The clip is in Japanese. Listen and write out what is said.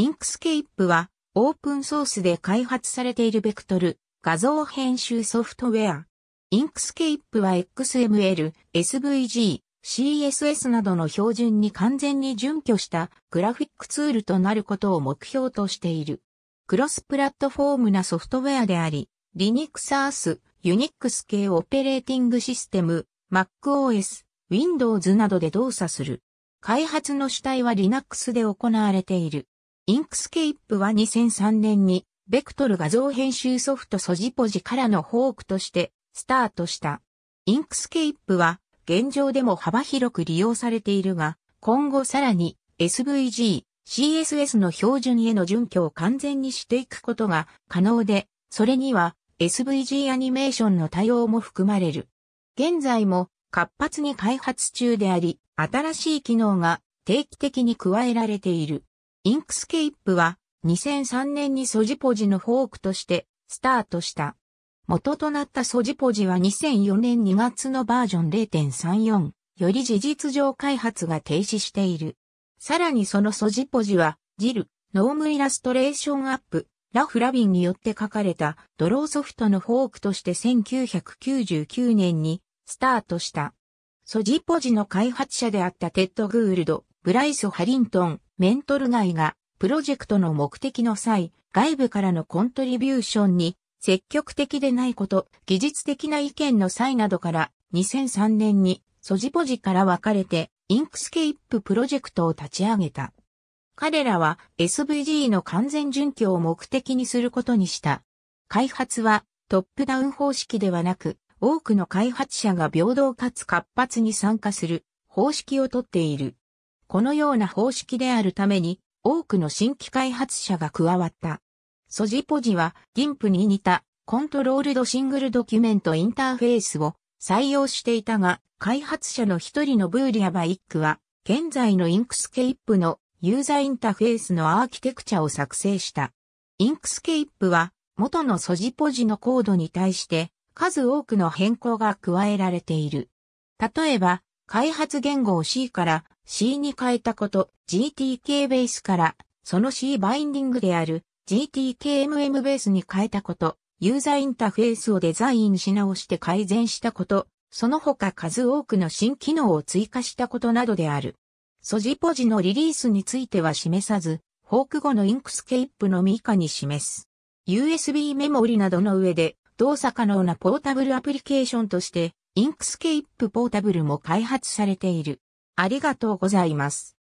インクスケイプはオープンソースで開発されているベクトル画像編集ソフトウェア。インクスケイプは XML、SVG、CSS などの標準に完全に準拠したグラフィックツールとなることを目標としている。クロスプラットフォームなソフトウェアであり、Linux Earth、Unix 系オペレーティングシステム、MacOS、Windows などで動作する。開発の主体は Linux で行われている。インクスケイプは2003年に、ベクトル画像編集ソフトソジポジからのフォークとしてスタートした。インクスケイプは現状でも幅広く利用されているが、今後さらに SVG、CSS の標準への準拠を完全にしていくことが可能で、それには SVG アニメーションの対応も含まれる。現在も活発に開発中であり、新しい機能が定期的に加えられている。インクスケイプは2003年にソジポジのフォークとしてスタートした。元となったソジポジは2004年2月のバージョン0.34より事実上開発が停止している。さらにそのソジポジはジル、ノームイラストレーションアップ、ラフ・ラビンによって書かれたドローソフトのフォークとして1999年にスタートした。ソジポジの開発者であったテッド・グールド、ブライス・ハリントン、メントル外が、プロジェクトの目的の際、外部からのコントリビューションに積極的でないこと、技術的な意見の際などから2003年にソジポジから分かれてインクスケイッププロジェクトを立ち上げた。彼らは SVG の完全準拠を目的にすることにした。開発はトップダウン方式ではなく、多くの開発者が平等かつ活発に参加する方式をとっている。このような方式であるために、多くの新規開発者が加わった。ソジポジは、GIMP に似た、コントロールドシングルドキュメントインターフェースを採用していたが、開発者の一人のブーリアバイックは、現在のインクスケイプのユーザーインターフェースのアーキテクチャを作成した。インクスケイプは、元のソジポジのコードに対して、数多くの変更が加えられている。例えば、開発言語を C から C に変えたこと、GTK ベースからその C バインディングである GTKMM ベースに変えたこと、ユーザーインターフェースをデザインし直して改善したこと、その他数多くの新機能を追加したことなどである。ソジポジのリリースについては示さず、フォーク後のインクスケープのみ以下に示す。USB メモリなどの上で動作可能なポータブルアプリケーションとしてインクスケープポータブルも開発されている。ありがとうございます。